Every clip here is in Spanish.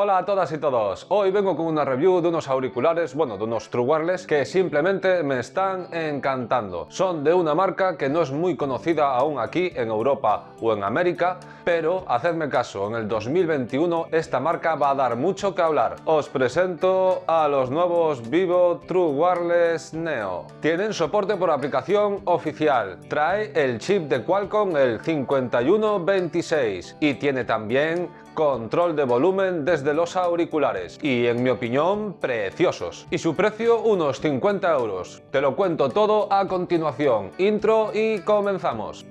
Hola a todas y todos, hoy vengo con una review de unos auriculares, bueno, de unos True Wireless que simplemente me están encantando. Son de una marca que no es muy conocida aún aquí en Europa o en América, pero hacedme caso, en el 2021 esta marca va a dar mucho que hablar. Os presento a los nuevos Vivo True Wireless Neo. Tienen soporte por aplicación oficial, trae el chip de Qualcomm el 5126 y tiene también control de volumen desde los auriculares y en mi opinión preciosos. Y su precio unos 50 euros. Te lo cuento todo a continuación. Intro y comenzamos.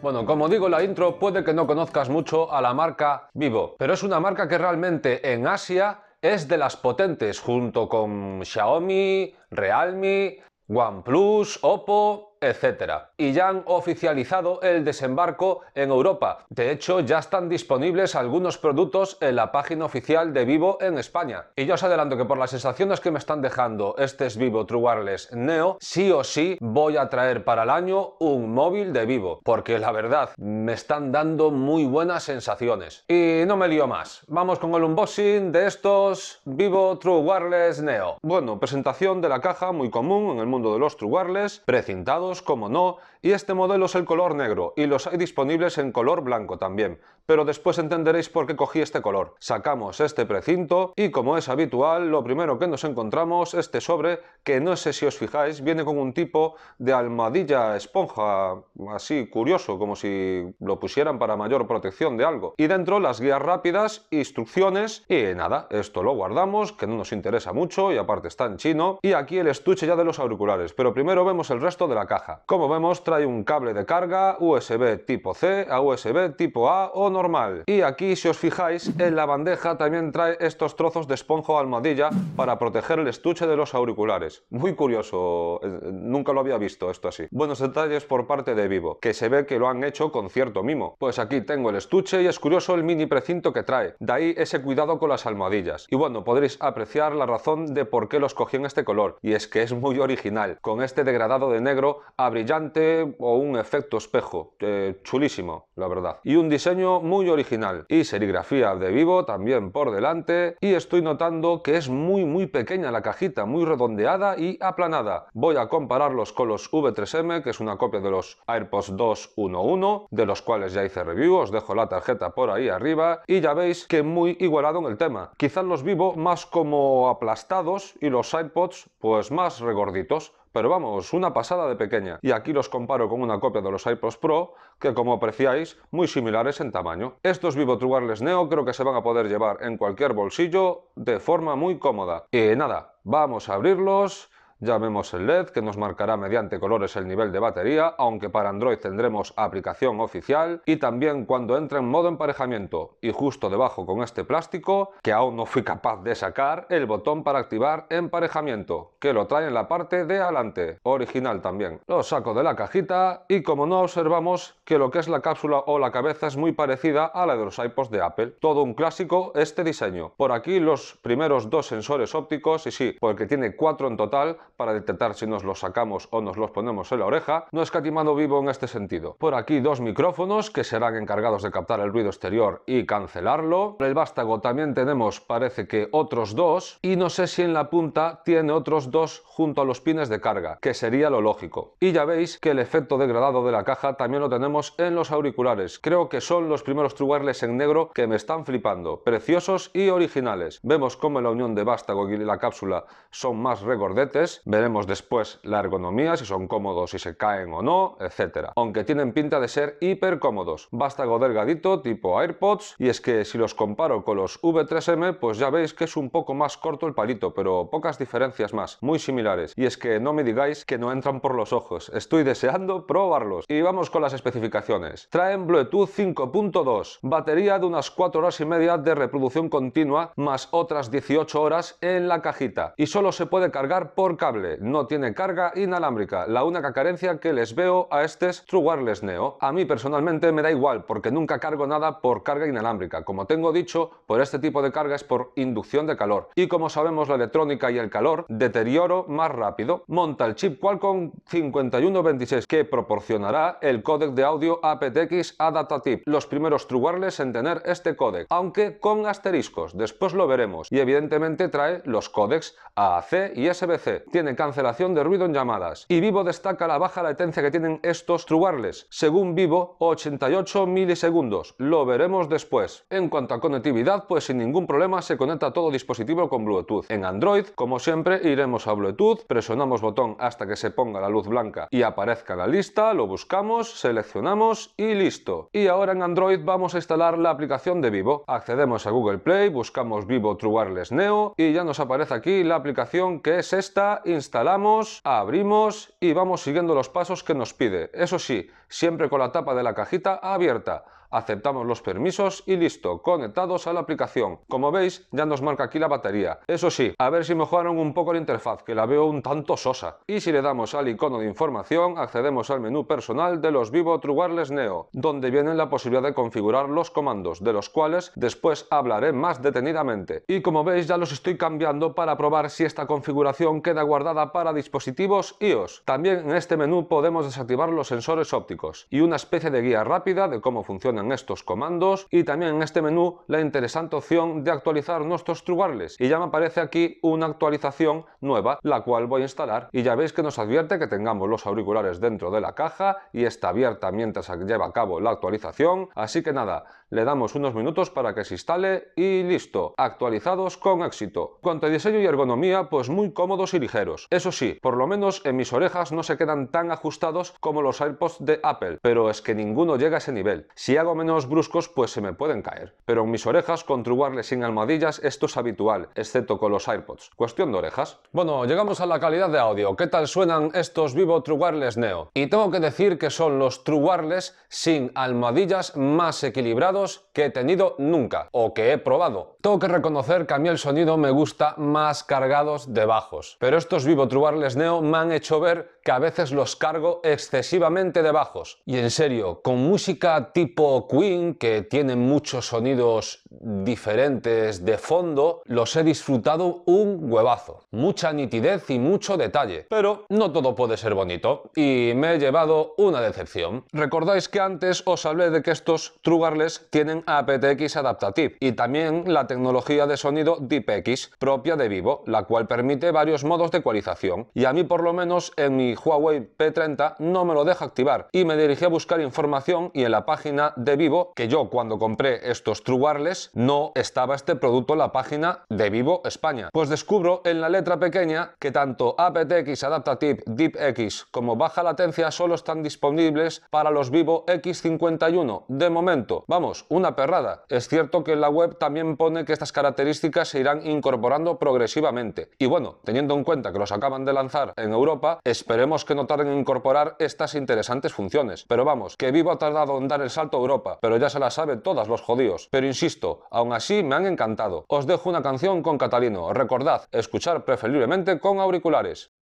Bueno, como digo, la intro puede que no conozcas mucho a la marca Vivo, pero es una marca que realmente en Asia es de las potentes junto con Xiaomi, Realme, OnePlus, Oppo Etcétera. Y ya han oficializado el desembarco en Europa. De hecho, ya están disponibles algunos productos en la página oficial de Vivo en España. Y ya os adelanto que por las sensaciones que me están dejando este es Vivo True Wireless Neo, sí o sí voy a traer para el año un móvil de Vivo, porque la verdad me están dando muy buenas sensaciones. Y no me lío más, vamos con el unboxing de estos Vivo True Wireless Neo. Bueno, presentación de la caja muy común en el mundo de los True Wireless, precintado como no, y este modelo es el color negro, y los hay disponibles en color blanco también, pero después entenderéis por qué cogí este color. Sacamos este precinto, y como es habitual, lo primero que nos encontramos, este sobre, que no sé si os fijáis, viene con un tipo de almohadilla esponja, así curioso, como si lo pusieran para mayor protección de algo. Y dentro las guías rápidas, instrucciones, y nada, esto lo guardamos, que no nos interesa mucho, y aparte está en chino. Y aquí el estuche ya de los auriculares, pero primero vemos el resto de la caja. Como vemos, trae un cable de carga USB tipo C a USB tipo A o normal. Y aquí si os fijáis en la bandeja también trae estos trozos de esponjo o almohadilla para proteger el estuche de los auriculares. Muy curioso, eh, nunca lo había visto esto así. Buenos detalles por parte de Vivo, que se ve que lo han hecho con cierto mimo. Pues aquí tengo el estuche y es curioso el mini precinto que trae. De ahí ese cuidado con las almohadillas. Y bueno, podréis apreciar la razón de por qué los cogí en este color. Y es que es muy original, con este degradado de negro a brillante o un efecto espejo. Eh, chulísimo, la verdad. Y un diseño muy original. Y serigrafía de vivo también por delante. Y estoy notando que es muy muy pequeña la cajita, muy redondeada y aplanada. Voy a compararlos con los V3M, que es una copia de los AirPods 211, de los cuales ya hice review, os dejo la tarjeta por ahí arriba. Y ya veis que muy igualado en el tema. Quizás los vivo más como aplastados y los AirPods pues más regorditos pero vamos, una pasada de pequeña. Y aquí los comparo con una copia de los iPods Pro, que como apreciáis, muy similares en tamaño. Estos Vivo True Neo creo que se van a poder llevar en cualquier bolsillo de forma muy cómoda. Y nada, vamos a abrirlos llamemos vemos el LED que nos marcará mediante colores el nivel de batería, aunque para Android tendremos aplicación oficial y también cuando entra en modo emparejamiento y justo debajo con este plástico, que aún no fui capaz de sacar, el botón para activar emparejamiento, que lo trae en la parte de adelante, original también. Lo saco de la cajita y como no observamos que lo que es la cápsula o la cabeza es muy parecida a la de los iPods de Apple. Todo un clásico este diseño. Por aquí los primeros dos sensores ópticos y sí, porque tiene cuatro en total, para detectar si nos los sacamos o nos los ponemos en la oreja, no escatimando vivo en este sentido. Por aquí dos micrófonos que serán encargados de captar el ruido exterior y cancelarlo. el vástago también tenemos parece que otros dos y no sé si en la punta tiene otros dos junto a los pines de carga, que sería lo lógico. Y ya veis que el efecto degradado de la caja también lo tenemos en los auriculares. Creo que son los primeros True en negro que me están flipando. Preciosos y originales. Vemos cómo la unión de vástago y la cápsula son más regordetes. Veremos después la ergonomía, si son cómodos, si se caen o no, etc. Aunque tienen pinta de ser hiper cómodos. Vástago delgadito tipo AirPods y es que si los comparo con los V3M pues ya veis que es un poco más corto el palito, pero pocas diferencias más, muy similares. Y es que no me digáis que no entran por los ojos, estoy deseando probarlos. Y vamos con las especificaciones. Traen Bluetooth 5.2, batería de unas 4 horas y media de reproducción continua más otras 18 horas en la cajita y solo se puede cargar por cable no tiene carga inalámbrica, la única carencia que les veo a este es True Neo. A mí personalmente me da igual porque nunca cargo nada por carga inalámbrica. Como tengo dicho, por este tipo de carga es por inducción de calor. Y como sabemos la electrónica y el calor, deterioro más rápido. Monta el chip Qualcomm 5126 que proporcionará el códec de audio aptX Adaptative, los primeros True en tener este códec, aunque con asteriscos, después lo veremos. Y evidentemente trae los códecs AAC y SBC. Tiene cancelación de ruido en llamadas y Vivo destaca la baja latencia que tienen estos trubarles, según Vivo 88 milisegundos, lo veremos después. En cuanto a conectividad, pues sin ningún problema se conecta todo dispositivo con Bluetooth. En Android, como siempre, iremos a Bluetooth, presionamos botón hasta que se ponga la luz blanca y aparezca la lista, lo buscamos, seleccionamos y listo. Y ahora en Android vamos a instalar la aplicación de Vivo. Accedemos a Google Play, buscamos Vivo True Neo y ya nos aparece aquí la aplicación que es esta instalamos, abrimos y vamos siguiendo los pasos que nos pide. Eso sí, siempre con la tapa de la cajita abierta aceptamos los permisos y listo, conectados a la aplicación. Como veis, ya nos marca aquí la batería. Eso sí, a ver si mejoraron un poco la interfaz, que la veo un tanto sosa. Y si le damos al icono de información, accedemos al menú personal de los Vivo True Neo, donde viene la posibilidad de configurar los comandos, de los cuales después hablaré más detenidamente. Y como veis, ya los estoy cambiando para probar si esta configuración queda guardada para dispositivos iOS. También en este menú podemos desactivar los sensores ópticos y una especie de guía rápida de cómo funciona en estos comandos y también en este menú la interesante opción de actualizar nuestros trubarles y ya me aparece aquí una actualización nueva la cual voy a instalar y ya veis que nos advierte que tengamos los auriculares dentro de la caja y está abierta mientras lleva a cabo la actualización así que nada le damos unos minutos para que se instale y listo, actualizados con éxito. Cuanto a diseño y ergonomía, pues muy cómodos y ligeros. Eso sí, por lo menos en mis orejas no se quedan tan ajustados como los AirPods de Apple, pero es que ninguno llega a ese nivel. Si hago menos bruscos, pues se me pueden caer. Pero en mis orejas, con wireless sin almohadillas, esto es habitual, excepto con los AirPods. Cuestión de orejas. Bueno, llegamos a la calidad de audio. ¿Qué tal suenan estos Vivo True Wireless Neo? Y tengo que decir que son los True Wireless sin almohadillas más equilibrados que he tenido nunca o que he probado. Tengo que reconocer que a mí el sonido me gusta más cargados de bajos, pero estos Vivo True Neo me han hecho ver que a veces los cargo excesivamente de bajos. Y en serio, con música tipo Queen, que tiene muchos sonidos diferentes de fondo, los he disfrutado un huevazo. Mucha nitidez y mucho detalle, pero no todo puede ser bonito y me he llevado una decepción. Recordáis que antes os hablé de que estos Trugarles tienen aptX Adaptative y también la tecnología de sonido DeepX propia de Vivo, la cual permite varios modos de ecualización. Y a mí por lo menos en mi Huawei P30 no me lo deja activar y me dirigí a buscar información y en la página de Vivo, que yo cuando compré estos True Wireless no estaba este producto en la página de Vivo España. Pues descubro en la letra pequeña que tanto aptX Adaptative, DeepX como baja latencia solo están disponibles para los Vivo X51 de momento. Vamos, pues una perrada. Es cierto que la web también pone que estas características se irán incorporando progresivamente. Y bueno, teniendo en cuenta que los acaban de lanzar en Europa, esperemos que no tarden en incorporar estas interesantes funciones. Pero vamos, que Vivo ha tardado en dar el salto a Europa, pero ya se la saben todas los jodidos. Pero insisto, aún así me han encantado. Os dejo una canción con Catalino. Recordad, escuchar preferiblemente con auriculares.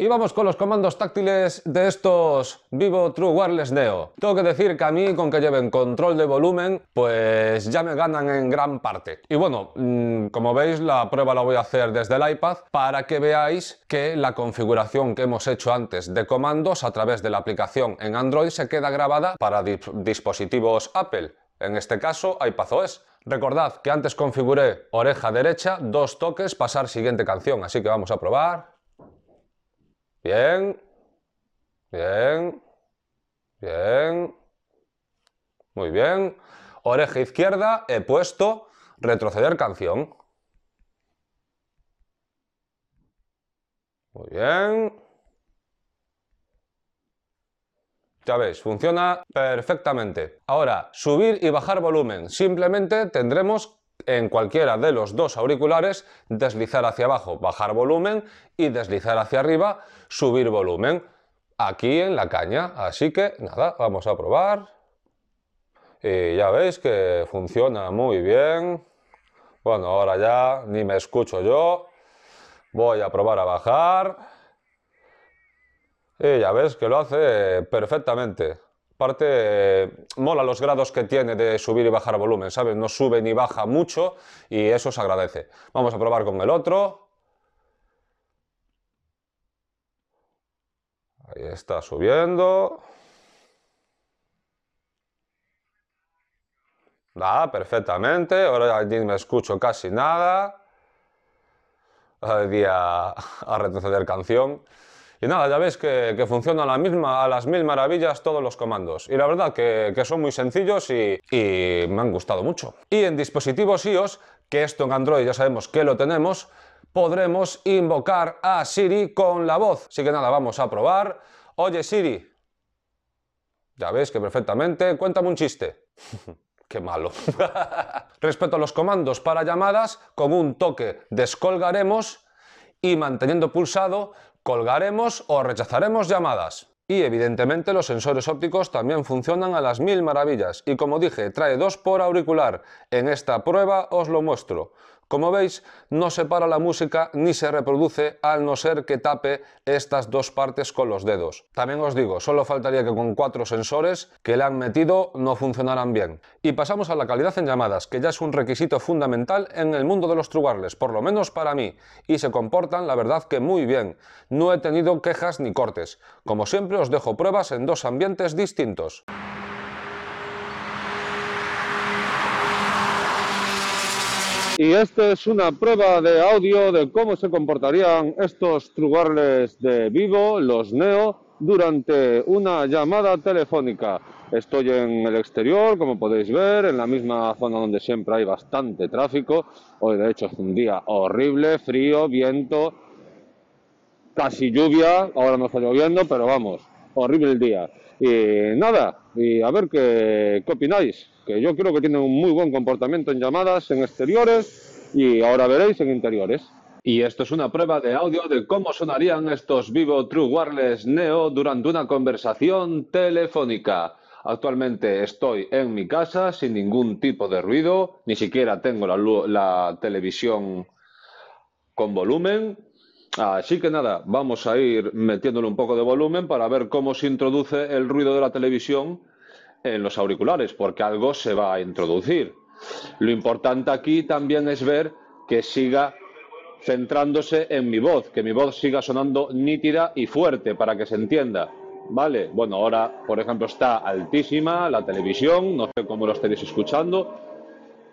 Y vamos con los comandos táctiles de estos Vivo True Wireless Neo. Tengo que decir que a mí, con que lleven control de volumen, pues ya me ganan en gran parte. Y bueno, mm, como veis, la prueba la voy a hacer desde el iPad para que veáis que la configuración que hemos hecho antes de comandos a través de la aplicación en Android se queda grabada para dispositivos Apple. En este caso, iPadOS. Recordad que antes configuré oreja derecha, dos toques, pasar siguiente canción. Así que vamos a probar. Bien. Bien. Bien. Muy bien. Oreja izquierda he puesto retroceder canción. Muy bien. Ya veis, funciona perfectamente. Ahora, subir y bajar volumen. Simplemente tendremos en cualquiera de los dos auriculares, deslizar hacia abajo, bajar volumen y deslizar hacia arriba, subir volumen. Aquí en la caña. Así que nada, vamos a probar. Y ya veis que funciona muy bien. Bueno, ahora ya ni me escucho yo. Voy a probar a bajar. Y ya ves que lo hace perfectamente parte eh, mola los grados que tiene de subir y bajar volumen, ¿sabes? No sube ni baja mucho y eso se agradece. Vamos a probar con el otro. Ahí está subiendo. Da, perfectamente. Ahora allí me escucho casi nada. día a retroceder canción. Y nada, ya veis que, funciona a, la misma, a las mil maravillas todos los comandos. Y la verdad que, son muy sencillos y, y me han gustado mucho. Y en dispositivos iOS, que esto en Android ya sabemos que lo tenemos, podremos invocar a Siri con la voz. Así que nada, vamos a probar. Oye Siri, ya veis que perfectamente, cuéntame un chiste. Qué malo. Respecto a los comandos para llamadas, con un toque descolgaremos y manteniendo pulsado colgaremos o rechazaremos llamadas. Y evidentemente los sensores ópticos también funcionan a las mil maravillas y como dije trae dos por auricular, en esta prueba os lo muestro. Como veis, no se para la música ni se reproduce al no ser que tape estas dos partes con los dedos. También os digo, solo faltaría que con cuatro sensores que le han metido no funcionaran bien. Y pasamos a la calidad en llamadas, que ya es un requisito fundamental en el mundo de los trugarles, por lo menos para mí, y se comportan la verdad que muy bien. No he tenido quejas ni cortes. Como siempre os dejo pruebas en dos ambientes distintos. Y esta es una prueba de audio de cómo se comportarían estos trugarles de vivo, los neo, durante una llamada telefónica. Estoy en el exterior, como podéis ver, en la misma zona donde siempre hay bastante tráfico. Hoy de hecho es un día horrible, frío, viento, casi lluvia. Ahora no está lloviendo, pero vamos, horrible el día. Y nada, y a ver qué, opináis, que yo creo que tiene un muy buen comportamiento en llamadas, en exteriores y ahora veréis en interiores. Y esto es una prueba de audio de cómo sonarían estos Vivo True Wireless Neo durante una conversación telefónica. Actualmente estoy en mi casa sin ningún tipo de ruido, ni siquiera tengo la, la televisión con volumen Así que nada, vamos a ir metiéndole un poco de volumen para ver cómo se introduce el ruido de la televisión en los auriculares, porque algo se va a introducir. Lo importante aquí también es ver que siga centrándose en mi voz, que mi voz siga sonando nítida y fuerte para que se entienda. ¿Vale? Bueno, ahora, por ejemplo, está altísima la televisión, no sé cómo lo estéis escuchando,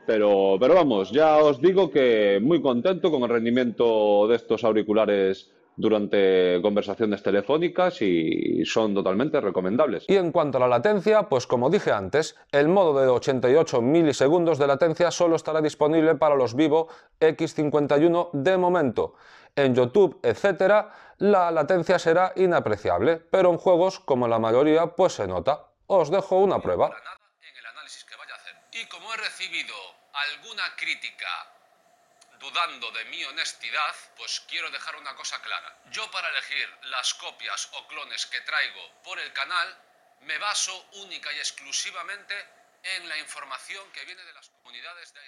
pero, pero vamos, ya os digo que muy contento con el rendimiento de estos auriculares durante conversaciones telefónicas y son totalmente recomendables. Y en cuanto a la latencia, pues como dije antes, el modo de 88 milisegundos de latencia solo estará disponible para los Vivo X51 de momento. En YouTube, etcétera, la latencia será inapreciable, pero en juegos, como la mayoría, pues se nota. Os dejo una prueba. Y como he recibido alguna crítica dudando de mi honestidad, pues quiero dejar una cosa clara. Yo para elegir las copias o clones que traigo por el canal, me baso única y exclusivamente en la información que viene de las comunidades de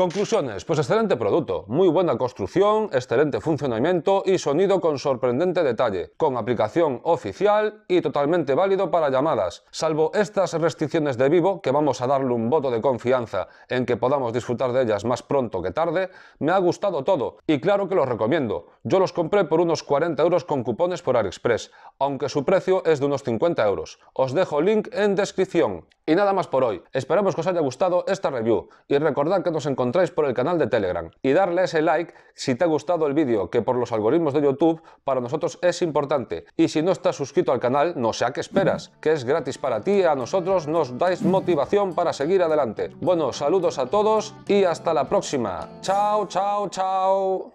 Conclusiones, pues excelente producto, muy buena construcción, excelente funcionamiento y sonido con sorprendente detalle, con aplicación oficial y totalmente válido para llamadas, salvo estas restricciones de vivo que vamos a darle un voto de confianza en que podamos disfrutar de ellas más pronto que tarde, me ha gustado todo y claro que los recomiendo. Yo los compré por unos 40 euros con cupones por AliExpress, aunque su precio es de unos 50 euros. Os dejo el link en descripción. Y nada más por hoy, esperamos que os haya gustado esta review y recordad que nos encontramos por el canal de Telegram y darle ese like si te ha gustado el vídeo, que por los algoritmos de YouTube para nosotros es importante. Y si no estás suscrito al canal, no sé a qué esperas, que es gratis para ti a nosotros nos dais motivación para seguir adelante. Bueno, saludos a todos y hasta la próxima. Chao, chao, chao.